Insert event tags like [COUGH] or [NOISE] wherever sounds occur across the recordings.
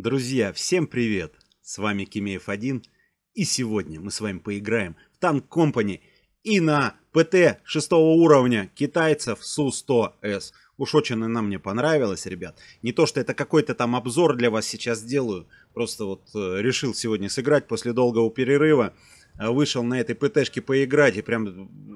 Друзья, всем привет! С вами Кимеев1, и сегодня мы с вами поиграем в Танк Компани и на ПТ 6 уровня китайцев Су-100С. Уж очень она мне понравилась, ребят. Не то, что это какой-то там обзор для вас сейчас делаю, просто вот э, решил сегодня сыграть после долгого перерыва. Э, вышел на этой ПТшке поиграть и прям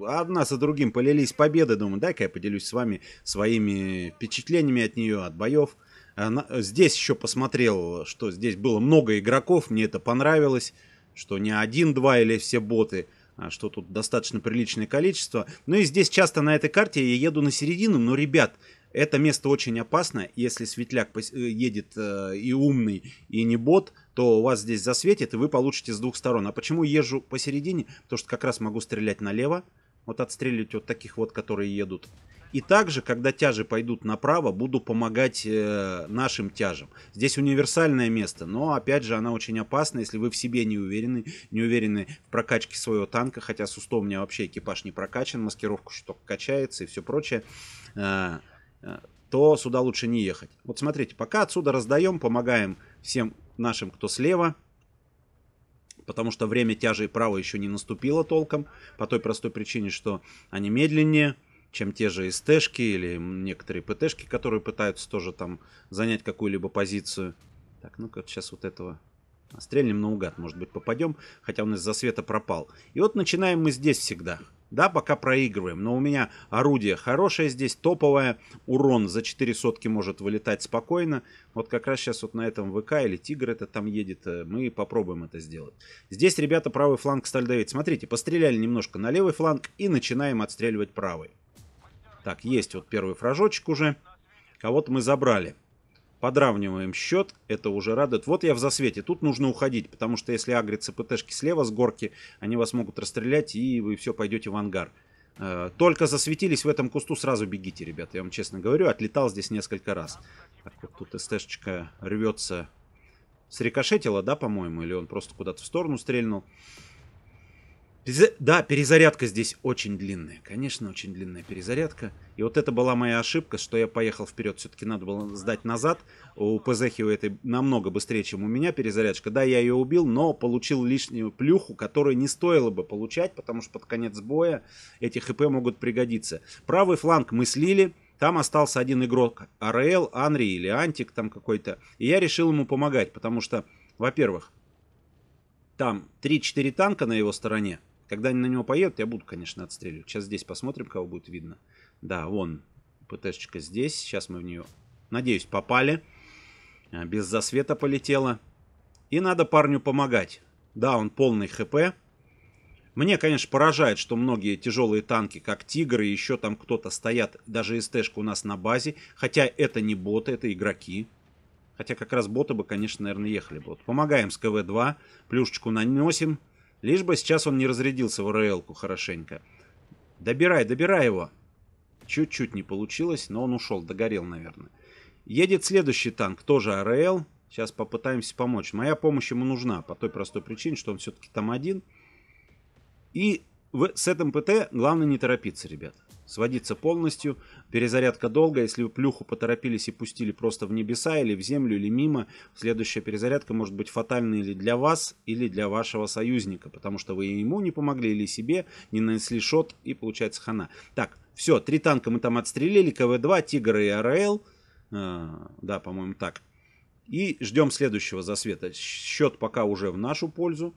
э, одна за другим полились победы. Думаю, дай-ка я поделюсь с вами своими впечатлениями от нее, от боев. Э, э, здесь еще посмотрел, что здесь было много игроков, мне это понравилось, что не один-два или все боты, а что тут достаточно приличное количество. Ну и здесь часто на этой карте я еду на середину, но, ребят, это место очень опасно. Если светляк э, едет и умный, и не бот, то у вас здесь засветит, и вы получите с двух сторон. А почему езжу посередине? Потому что как раз могу стрелять налево, вот отстрелить вот таких вот, которые едут. И также, когда тяжи пойдут направо, буду помогать э, нашим тяжам. Здесь универсальное место, но опять же она очень опасна, если вы в себе не уверены, не уверены в прокачке своего танка, хотя с у меня вообще экипаж не прокачан, маскировку что качается и все прочее. Э, э, то сюда лучше не ехать. Вот смотрите, пока отсюда раздаем, помогаем всем нашим, кто слева, потому что время тяжей право еще не наступило толком, по той простой причине, что они медленнее, чем те же СТшки или некоторые ПТшки, которые пытаются тоже там занять какую-либо позицию. Так, ну-ка, сейчас вот этого стрельнем наугад, может быть, попадем, хотя он из-за света пропал. И вот начинаем мы здесь всегда. Да, пока проигрываем, но у меня орудие хорошее здесь, топовое. Урон за 4 сотки может вылетать спокойно. Вот как раз сейчас вот на этом ВК или Тигр это там едет, э, мы попробуем это сделать. Здесь, ребята, правый фланг сталь Смотрите, постреляли немножко на левый фланг и начинаем отстреливать правый. Так, есть вот первый фражочек уже. Кого-то мы забрали. Подравниваем счет, это уже радует. Вот я в засвете, тут нужно уходить, потому что если агрятся ПТшки слева с горки, они вас могут расстрелять, и вы все пойдете в ангар. Э, только засветились в этом кусту, сразу бегите, ребят. Я вам честно говорю, отлетал здесь несколько раз. Так, вот тут СТшечка рвется. Срикошетила, да, по-моему? Или он просто куда-то в сторону стрельнул? Да, перезарядка здесь очень длинная. Конечно, очень длинная перезарядка. И вот это была моя ошибка, что я поехал вперед. Все-таки надо было сдать назад. У ПЗХи у этой намного быстрее, чем у меня перезарядка. Да, я ее убил, но получил лишнюю плюху, которую не стоило бы получать, потому что под конец боя эти ХП могут пригодиться. Правый фланг мы слили. Там остался один игрок АРЛ, Анри или Антик там какой-то. И я решил ему помогать, потому что, во-первых, там 3-4 танка на его стороне когда они на него поедут, я буду, конечно, отстреливать. Сейчас здесь посмотрим, кого будет видно. Да, вон ПТшечка здесь. Сейчас мы в нее, надеюсь, попали. А, без засвета полетела. И надо парню помогать. Да, он полный ХП. Мне, конечно, поражает, что многие тяжелые танки, как Тигры, еще там кто-то стоят, даже СТшка у нас на базе. Хотя это не боты, это игроки. Хотя как раз боты бы, конечно, наверное, ехали бы. Вот помогаем с КВ-2, плюшечку наносим. Лишь бы сейчас он не разрядился в РЛ-ку хорошенько. «Добирай, добирай его!» Чуть-чуть не получилось, но он ушел, догорел, наверное. Едет следующий танк, тоже РЛ. Сейчас попытаемся помочь. Моя помощь ему нужна, по той простой причине, что он все-таки там один. И в сетом ПТ главное не торопиться, ребят. Сводиться полностью, перезарядка долгая, если вы плюху поторопились и пустили просто в небеса или в землю или мимо, следующая перезарядка может быть фатальной или для вас, или для вашего союзника, потому что вы ему не помогли или себе, не нанесли шот и получается хана. Так, все, три танка мы там отстрелили, КВ-2, Тигр и РЛ. э, да, по-моему, так. И ждем следующего засвета. Счет пока уже в нашу пользу,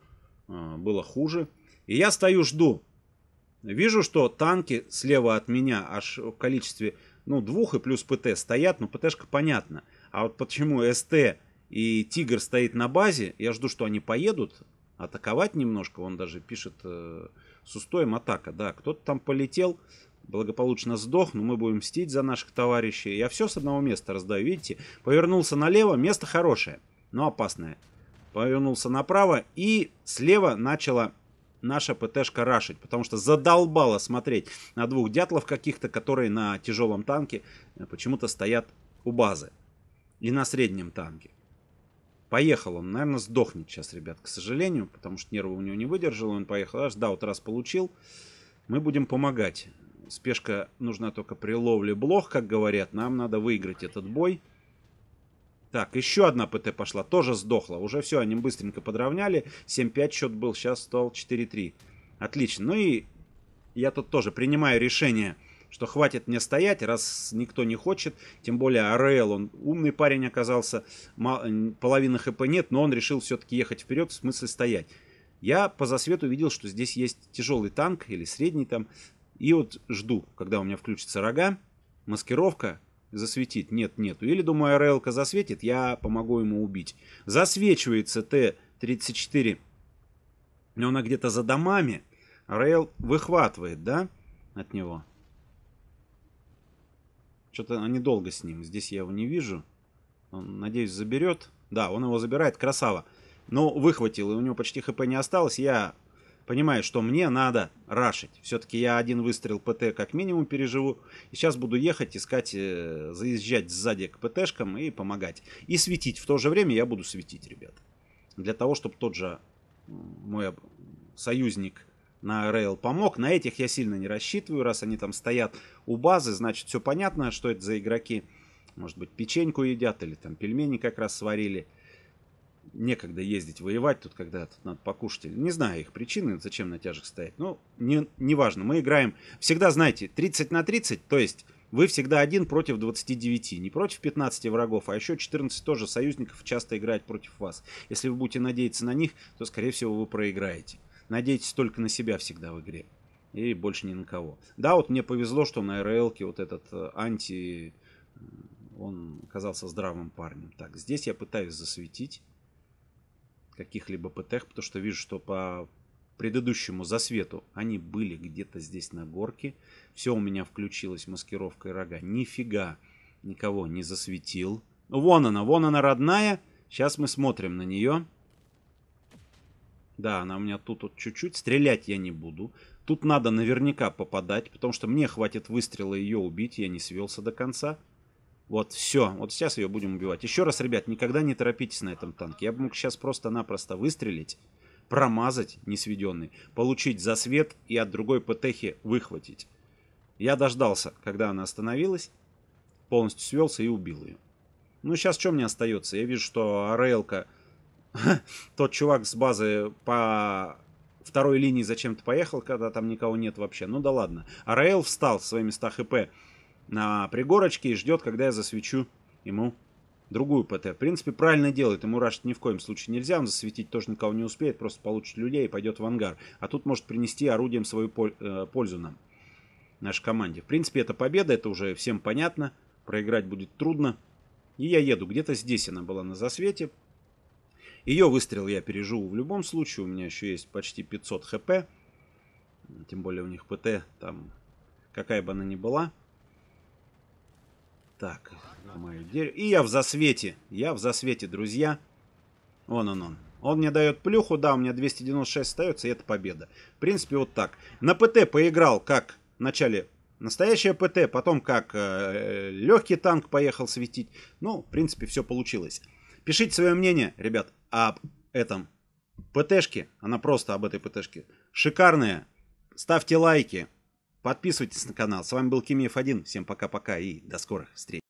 э, было хуже. И я стою, жду. Вижу, что танки слева от меня аж в количестве ну, двух и плюс ПТ стоят, ну, шка понятно. А вот почему СТ и Тигр стоит на базе, я жду, что они поедут атаковать немножко. Он даже пишет э, с устоем атака, да, кто-то там полетел, благополучно сдох, но мы будем мстить за наших товарищей. Я все с одного места раздаю, видите? Повернулся налево, место хорошее, но опасное. Повернулся направо и слева начало наша ПТ шка рашить, потому что задолбало смотреть на двух дятлов каких-то, которые на тяжелом танке э, почему-то стоят у базы и на среднем танке. Поехал он, наверное, сдохнет сейчас, ребят, к сожалению, потому что нервы у него не выдержал, он поехал, аж да, вот раз получил, мы будем помогать. Спешка нужна только при ловле блох, как говорят, нам надо выиграть этот бой. Так, еще одна ПТ пошла, тоже сдохла. Уже все, они быстренько подровняли. 7-5 счет был, сейчас стол 4-3. Отлично. Ну и я тут тоже принимаю решение, что хватит мне стоять, раз никто не хочет. Тем более Ареэл, он умный парень оказался. Половины хп нет, но он решил все-таки ехать вперед, в смысле стоять. Я по засвету видел, что здесь есть тяжелый танк или средний там. И вот жду, когда у меня включится рога. Маскировка, засветит, нет, нет Или, думаю, рл засветит, я помогу ему убить. Засвечивается Т-34, но она где-то за домами. Рейл выхватывает, да, от него. Что-то они долго с ним, здесь я его не вижу. Он, надеюсь, заберет. Да, он его забирает, красава. Но выхватил, и у него почти хп не осталось. Я понимаю, что мне надо рашить. Все-таки я один выстрел ПТ как минимум переживу. И сейчас буду ехать, искать, э, заезжать сзади к ПТшкам и помогать. И светить. В то же время я буду светить, ребят. Для того, чтобы тот же мой союзник на рейл помог. На этих я сильно не рассчитываю. Раз они там стоят у базы, значит все понятно, что это за игроки. Может быть печеньку едят или там пельмени как раз сварили некогда ездить воевать тут когда тут надо покушать. Не знаю их причины, зачем на тяжах стоять. Ну, не, не важно, мы играем, всегда, знаете, 30 на 30, то есть вы всегда один против 29, не против 15 врагов, а еще 14 тоже союзников часто играет против вас. Если вы будете надеяться на них, то, скорее всего, вы проиграете. Надейтесь только на себя всегда в игре и больше ни на кого. Да, вот мне повезло, что на рл вот этот э, анти... Э, он оказался здравым парнем. Так, здесь я пытаюсь засветить каких-либо ПТХ, потому что вижу, что по предыдущему засвету они были где-то здесь на горке. Все, у меня включилось маскировкой рога. Нифига никого не засветил. Вон она, вон она родная. Сейчас мы смотрим на нее. Да, она у меня тут вот чуть-чуть. Стрелять я не буду. Тут надо наверняка попадать, потому что мне хватит выстрела ее убить. Я не свелся до конца. Вот, все. Вот сейчас ее будем убивать. Еще раз, ребят, никогда не торопитесь на этом танке. Я бы мог сейчас просто-напросто выстрелить, промазать несведенный, получить засвет и от другой ПТХи выхватить. Я дождался, когда она остановилась, полностью свелся и убил ее. Ну, сейчас что мне остается? Я вижу, что Рейлка, [LAUGHS] тот чувак с базы по второй линии зачем-то поехал, когда там никого нет вообще. Ну да ладно. А встал в свои места ХП на пригорочке и ждет, когда я засвечу ему другую ПТ. В принципе, правильно делает. Ему рашить ни в коем случае нельзя. Он засветить тоже никого не успеет. Просто получит людей и пойдет в ангар. А тут может принести орудием свою э, пользу нам. Нашей команде. В принципе, это победа. Это уже всем понятно. Проиграть будет трудно. И я еду. Где-то здесь она была на засвете. Ее выстрел я переживу в любом случае. У меня еще есть почти 500 хп. Тем более у них ПТ там какая бы она ни была. Так, ломаю дерево. И я в засвете. Я в засвете, друзья. Вон он, он. Он мне дает плюху, да, у меня 296 остается, и это победа. В принципе, вот так. На ПТ поиграл как вначале настоящая ПТ, потом как э, легкий танк поехал светить. Ну, в принципе, все получилось. Пишите свое мнение, ребят, об этом ПТшке. Она просто об этой ПТшке. Шикарная. Ставьте лайки. Подписывайтесь на канал. С вами был Кимиев 1. Всем пока-пока и до скорых встреч.